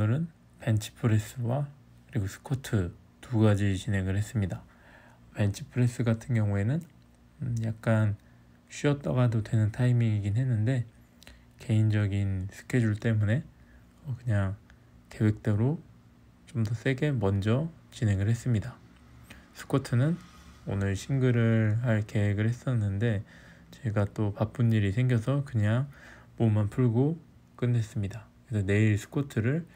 오늘은 벤치프레스와 그리고 스쿼트 두 가지 진행을 했습니다. 벤치프레스 같은 경우에는 음, 약간 쉬었다 가도 되는 타이밍이긴 했는데 개인적인 스케줄 때문에 어, 그냥 계획대로 좀 더 세게 먼저 진행을 했습니다. 스쿼트는 오늘 싱글을 할 계획을 했었는데 제가 또 바쁜 일이 생겨서 그냥 몸만 풀고 끝냈습니다. 그래서 내일 스쿼트를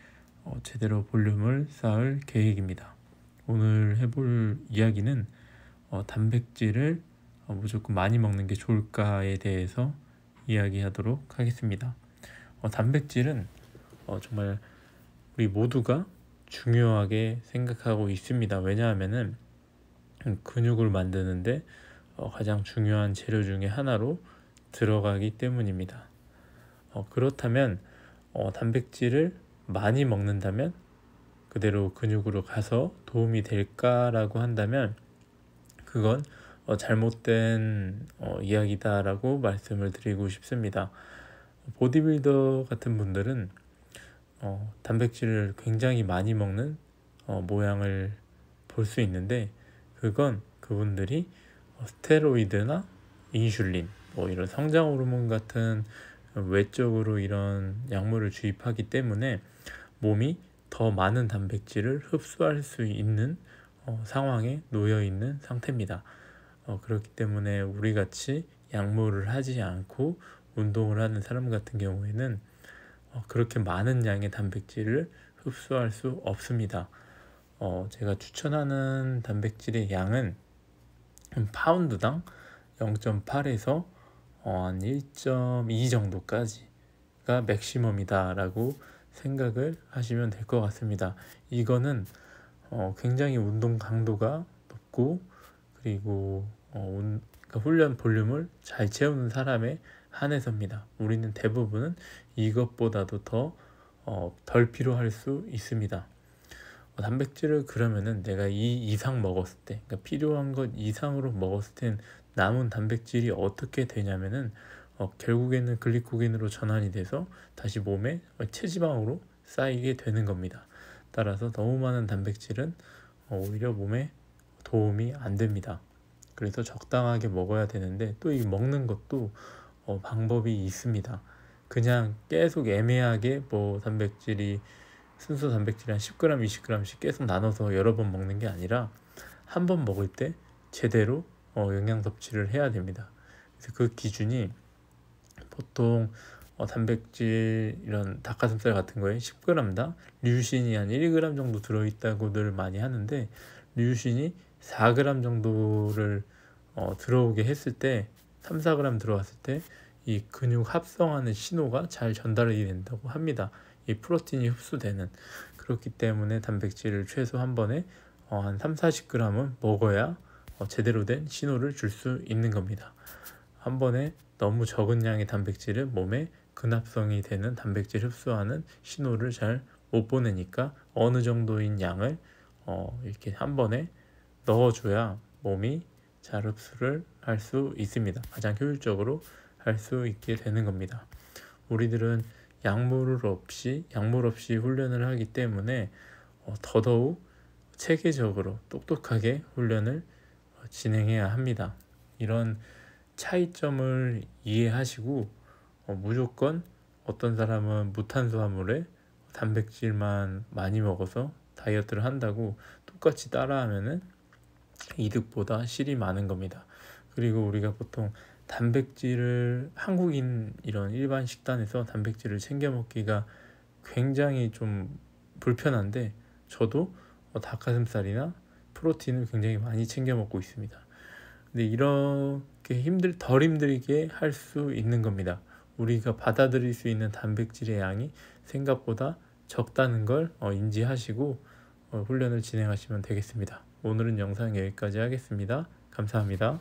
어, 제대로 볼륨을 쌓을 계획입니다. 오늘 해볼 이야기는 어, 단백질을 어, 무조건 많이 먹는 게 좋을까에 대해서 이야기하도록 하겠습니다. 단백질은 정말 우리 모두가 중요하게 생각하고 있습니다. 왜냐하면은 근육을 만드는데 가장 중요한 재료 중의 하나로 들어가기 때문입니다. 그렇다면 단백질을 많이 먹는다면 그대로 근육으로 가서 도움이 될까라고 한다면 그건 어, 잘못된 어, 이야기다라고 말씀을 드리고 싶습니다. 보디빌더 같은 분들은 어, 단백질을 굉장히 많이 먹는 어, 모양을 볼 수 있는데 그건 그분들이 어, 스테로이드나 인슐린 뭐 이런 성장 호르몬 같은 외적으로 이런 약물을 주입하기 때문에 몸이 더 많은 단백질을 흡수할 수 있는 어, 상황에 놓여 있는 상태입니다. 어, 그렇기 때문에 우리 같이 약물을 하지 않고 운동을 하는 사람 같은 경우에는 어, 그렇게 많은 양의 단백질을 흡수할 수 없습니다. 어, 제가 추천하는 단백질의 양은 음, 파운드당 0.8에서 어한1.2 정도까지가 맥시멈이다라고 생각을 하시면 될 것 같습니다. 이거는 어, 굉장히 운동 강도가 높고 그리고 어, 운, 그러니까 훈련 볼륨을 잘 채우는 사람에 한해서입니다. 우리는 대부분은 이것보다도 더덜 어, 필요할 수 있습니다. 어, 단백질을 그러면은 내가 이 이상 먹었을 때, 그러니까 필요한 것 이상으로 먹었을 땐 남은 단백질이 어떻게 되냐면은 어, 결국에는 글리코겐으로 전환이 돼서 다시 몸에 체지방으로 쌓이게 되는 겁니다. 따라서 너무 많은 단백질은 어, 오히려 몸에 도움이 안 됩니다. 그래서 적당하게 먹어야 되는데 또 이 먹는 것도 어, 방법이 있습니다. 그냥 계속 애매하게 뭐 단백질이 순수 단백질이 한 10g, 20g씩 계속 나눠서 여러 번 먹는 게 아니라 한 번 먹을 때 제대로 어, 영양 섭취를 해야 됩니다. 그래서 그 기준이 보통 어, 단백질 이런 닭가슴살 같은 거에 10g당 류신이 한 1g 정도 들어있다고들 많이 하는데 류신이 4g 정도를 어, 들어오게 했을 때 3, 4g 들어왔을 때 이 근육 합성하는 신호가 잘 전달이 된다고 합니다. 이 프로틴이 흡수되는 그렇기 때문에 단백질을 최소 한 번에 어, 한 3, 40g은 먹어야 어, 제대로 된 신호를 줄 수 있는 겁니다. 한 번에 너무 적은 양의 단백질을 몸에 근합성이 되는 단백질 흡수하는 신호를 잘 못 보내니까 어느 정도인 양을 어, 이렇게 한 번에 넣어줘야 몸이 잘 흡수를 할 수 있습니다. 가장 효율적으로 할 수 있게 되는 겁니다. 우리들은 약물을 없이 약물 없이 훈련을 하기 때문에 어, 더더욱 체계적으로 똑똑하게 훈련을 진행해야 합니다. 이런 차이점을 이해하시고 어, 무조건 어떤 사람은 무탄수화물에 단백질만 많이 먹어서 다이어트를 한다고 똑같이 따라하면은 이득보다 실이 많은 겁니다. 그리고 우리가 보통 단백질을 한국인 이런 일반 식단에서 단백질을 챙겨 먹기가 굉장히 좀 불편한데 저도 어, 닭가슴살이나 프로틴을 굉장히 많이 챙겨 먹고 있습니다. 근데 이렇게 힘들 덜 힘들게 할 수 있는 겁니다. 우리가 받아들일 수 있는 단백질의 양이 생각보다 적다는 걸 어, 인지하시고 어, 훈련을 진행하시면 되겠습니다. 오늘은 영상 여기까지 하겠습니다. 감사합니다.